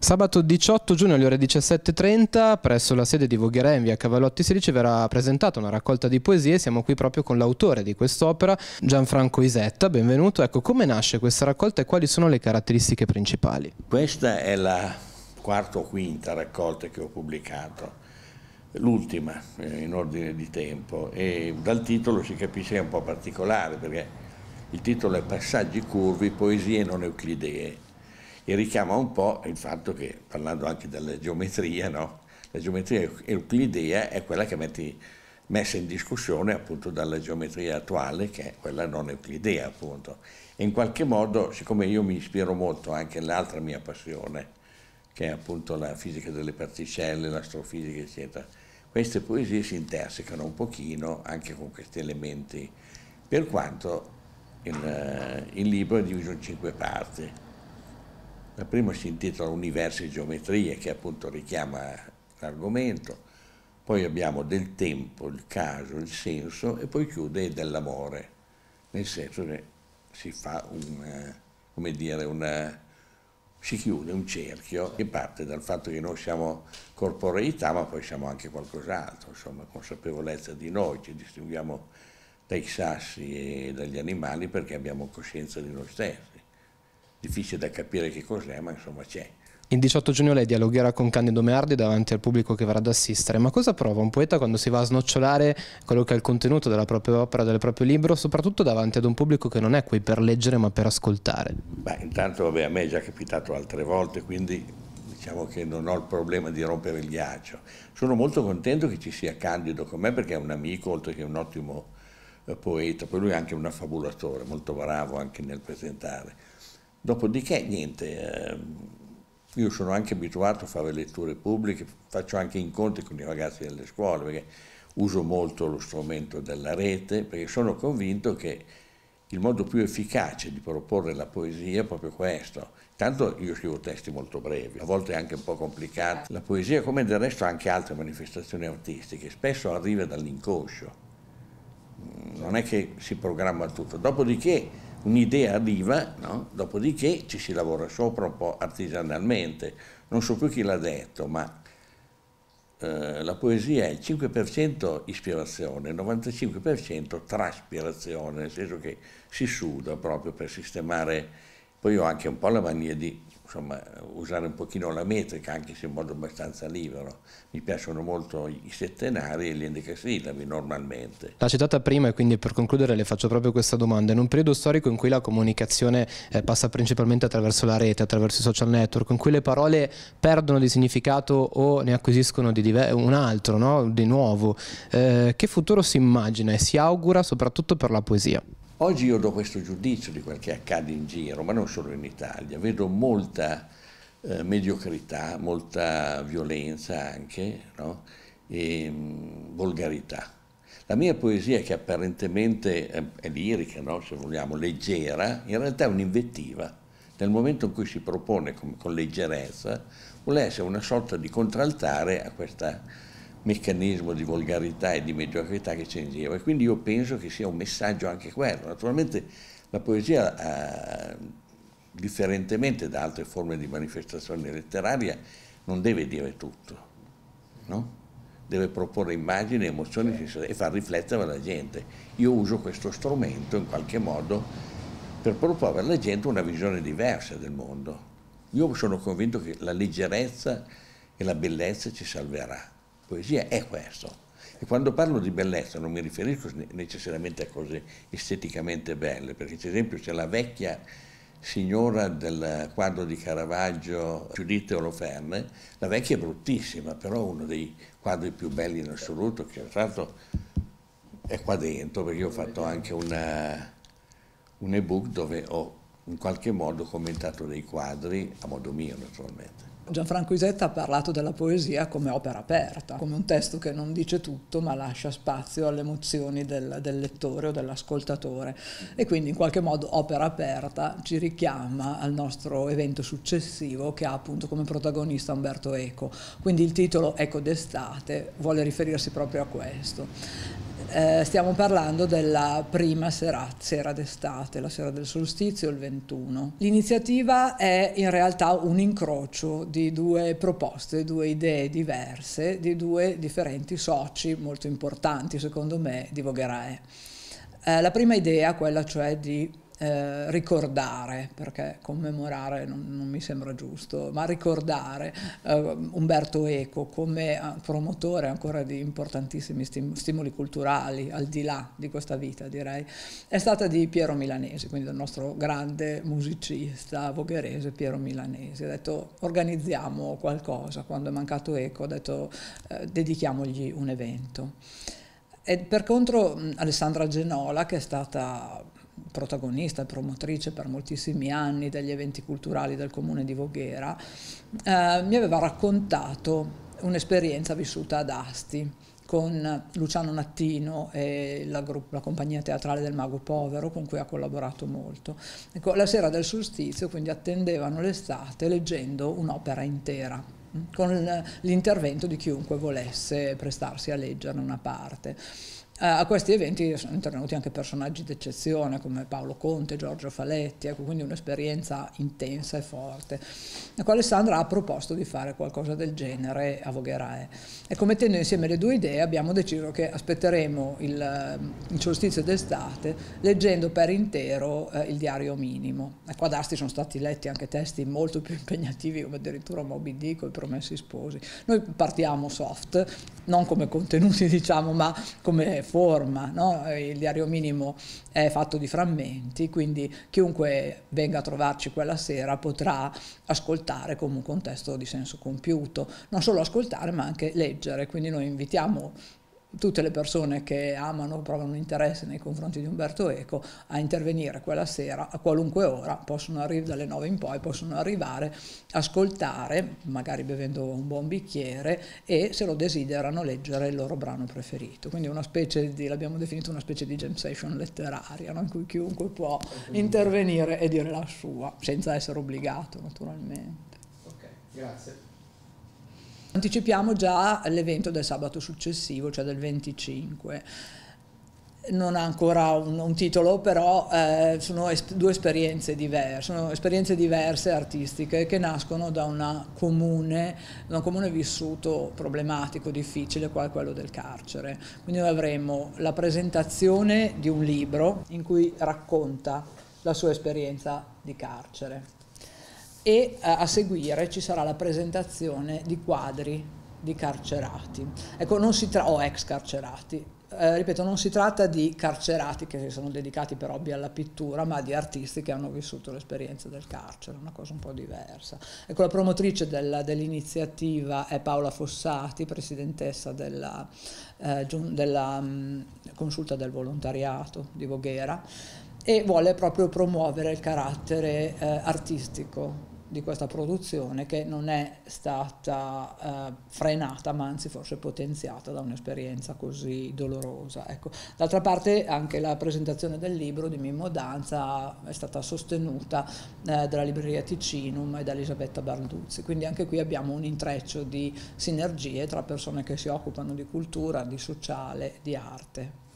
Sabato 18 giugno alle ore 17.30 presso la sede di Voghera in via Cavallotti 16 verrà presentata una raccolta di poesie, siamo qui proprio con l'autore di quest'opera, Gianfranco Isetta, benvenuto. Ecco, come nasce questa raccolta e quali sono le caratteristiche principali? Questa è la quarta o quinta raccolta che ho pubblicato, l'ultima eh, in ordine di tempo e dal titolo si capisce che è un po' particolare perché il titolo è Passaggi curvi, poesie non euclidee e richiama un po' il fatto che, parlando anche della geometria, no? la geometria euclidea è quella che metti, messa in discussione appunto dalla geometria attuale, che è quella non euclidea appunto. E in qualche modo, siccome io mi ispiro molto anche all'altra mia passione, che è appunto la fisica delle particelle, l'astrofisica, eccetera, queste poesie si intersecano un pochino anche con questi elementi, per quanto il, eh, il libro è diviso in cinque parti la prima si intitola Universi e Geometrie, che appunto richiama l'argomento, poi abbiamo del tempo, il caso, il senso e poi chiude dell'amore, nel senso che si fa un, eh, come dire, una, eh, si chiude un cerchio che parte dal fatto che noi siamo corporeità ma poi siamo anche qualcos'altro, insomma consapevolezza di noi, ci distinguiamo dai sassi e dagli animali perché abbiamo coscienza di noi stessi difficile da capire che cos'è, ma insomma c'è. Il 18 giugno lei dialogherà con Candido Meardi davanti al pubblico che verrà ad assistere, ma cosa prova un poeta quando si va a snocciolare quello che è il contenuto della propria opera, del proprio libro, soprattutto davanti ad un pubblico che non è qui per leggere ma per ascoltare? Beh, intanto vabbè, a me è già capitato altre volte, quindi diciamo che non ho il problema di rompere il ghiaccio. Sono molto contento che ci sia Candido con me perché è un amico, oltre che un ottimo eh, poeta, poi lui è anche un affabulatore, molto bravo anche nel presentare Dopodiché, niente, eh, io sono anche abituato a fare letture pubbliche, faccio anche incontri con i ragazzi delle scuole, perché uso molto lo strumento della rete, perché sono convinto che il modo più efficace di proporre la poesia è proprio questo. Tanto io scrivo testi molto brevi, a volte anche un po' complicati. La poesia, come del resto anche altre manifestazioni artistiche, spesso arriva dall'inconscio. Mm, non è che si programma tutto. Dopodiché un'idea arriva, no? dopodiché ci si lavora sopra un po' artigianalmente. Non so più chi l'ha detto, ma eh, la poesia è il 5% ispirazione, il 95% traspirazione, nel senso che si suda proprio per sistemare. Poi ho anche un po' la mania di insomma, usare un pochino la metrica, anche se in modo abbastanza libero. Mi piacciono molto i settenari e gli endecasillabi normalmente. L'ha citata prima e quindi per concludere le faccio proprio questa domanda. In un periodo storico in cui la comunicazione eh, passa principalmente attraverso la rete, attraverso i social network, in cui le parole perdono di significato o ne acquisiscono un altro, no? di nuovo, eh, che futuro si immagina e si augura soprattutto per la poesia? Oggi io do questo giudizio di quel che accade in giro, ma non solo in Italia, vedo molta eh, mediocrità, molta violenza anche, no? e ehm, mh, volgarità. La mia poesia, che apparentemente è, eh, è lirica, no? se vogliamo, leggera, in realtà è un'invettiva. Nel momento in cui si propone con, con leggerezza, vuole essere una sorta di contraltare a questa meccanismo di volgarità e di mediocrità che c'è in giro e quindi io penso che sia un messaggio anche quello. Naturalmente la poesia, eh, differentemente da altre forme di manifestazione letteraria, non deve dire tutto, no? deve proporre immagini, emozioni e far riflettere la gente. Io uso questo strumento in qualche modo per proporre alla gente una visione diversa del mondo. Io sono convinto che la leggerezza e la bellezza ci salverà poesia è questo. E quando parlo di bellezza non mi riferisco necessariamente a cose esteticamente belle, perché ad esempio c'è la vecchia signora del quadro di Caravaggio Giuditta Oloferne, la vecchia è bruttissima, però uno dei quadri più belli in assoluto, che tra l'altro è qua dentro, perché ho fatto anche una, un ebook dove ho in qualche modo commentato dei quadri, a modo mio naturalmente. Gianfranco Isetta ha parlato della poesia come opera aperta, come un testo che non dice tutto ma lascia spazio alle emozioni del, del lettore o dell'ascoltatore e quindi in qualche modo opera aperta ci richiama al nostro evento successivo che ha appunto come protagonista Umberto Eco. Quindi il titolo Eco d'estate vuole riferirsi proprio a questo. Eh, stiamo parlando della prima serata, sera d'estate, la sera del solstizio, il 21. L'iniziativa è in realtà un incrocio di due proposte, due idee diverse, di due differenti soci molto importanti, secondo me, di Vogherae. Eh, la prima idea, quella cioè di eh, ricordare, perché commemorare non, non, mi sembra giusto, ma ricordare eh, Umberto Eco come eh, promotore ancora di importantissimi stimoli culturali al di là di questa vita, direi, è stata di Piero Milanesi, quindi del nostro grande musicista vogherese Piero Milanesi. Ha detto organizziamo qualcosa, quando è mancato Eco ha detto eh, dedichiamogli un evento. E per contro Alessandra Genola, che è stata protagonista e promotrice per moltissimi anni degli eventi culturali del comune di Voghera, eh, mi aveva raccontato un'esperienza vissuta ad Asti con Luciano Nattino e la, la, compagnia teatrale del Mago Povero con cui ha collaborato molto. Ecco, la sera del solstizio quindi attendevano l'estate leggendo un'opera intera mm, con l'intervento di chiunque volesse prestarsi a leggerne una parte a questi eventi sono intervenuti anche personaggi d'eccezione come Paolo Conte, Giorgio Faletti, ecco, quindi un'esperienza intensa e forte. Ecco, Alessandra ha proposto di fare qualcosa del genere a Vogherae e come mettendo insieme le due idee abbiamo deciso che aspetteremo il, ehm, il solstizio d'estate leggendo per intero eh, il diario minimo. A Quadasti sono stati letti anche testi molto più impegnativi come addirittura Moby Dick o I Promessi Sposi. Noi partiamo soft, non come contenuti diciamo, ma come forma, no? il diario minimo è fatto di frammenti, quindi chiunque venga a trovarci quella sera potrà ascoltare come un contesto di senso compiuto, non solo ascoltare ma anche leggere, quindi noi invitiamo tutte le persone che amano, provano interesse nei confronti di Umberto Eco a intervenire quella sera a qualunque ora, possono arrivare dalle 9 in poi, possono arrivare, ascoltare, magari bevendo un buon bicchiere e se lo desiderano leggere il loro brano preferito. Quindi una specie di, l'abbiamo definito una specie di jam session letteraria, no? in cui chiunque può intervenire e dire la sua, senza essere obbligato naturalmente. Ok, grazie. Anticipiamo già l'evento del sabato successivo, cioè del 25 non ha ancora un, un titolo, però eh, sono es due esperienze diverse, sono esperienze diverse artistiche che nascono da, comune, da, un comune vissuto problematico, difficile, qual è quello del carcere. Quindi noi avremo la presentazione di un libro in cui racconta la sua esperienza di carcere e eh, a seguire ci sarà la presentazione di quadri di carcerati. Ecco, non si tratta, o ex carcerati, eh, ripeto, non si tratta di carcerati che si sono dedicati per hobby alla pittura, ma di artisti che hanno vissuto l'esperienza del carcere, una cosa un po' diversa. Ecco, la promotrice dell'iniziativa è Paola Fossati, presidentessa della, eh, della mh, mm, consulta del volontariato di Voghera e vuole proprio promuovere il carattere eh, artistico di questa produzione che non è stata eh, frenata ma anzi forse potenziata da un'esperienza così dolorosa. Ecco. D'altra parte anche la presentazione del libro di Mimmo Danza è stata sostenuta eh, dalla libreria Ticinum e da Elisabetta Barduzzi, quindi anche qui abbiamo un intreccio di sinergie tra persone che si occupano di cultura, di sociale, di arte.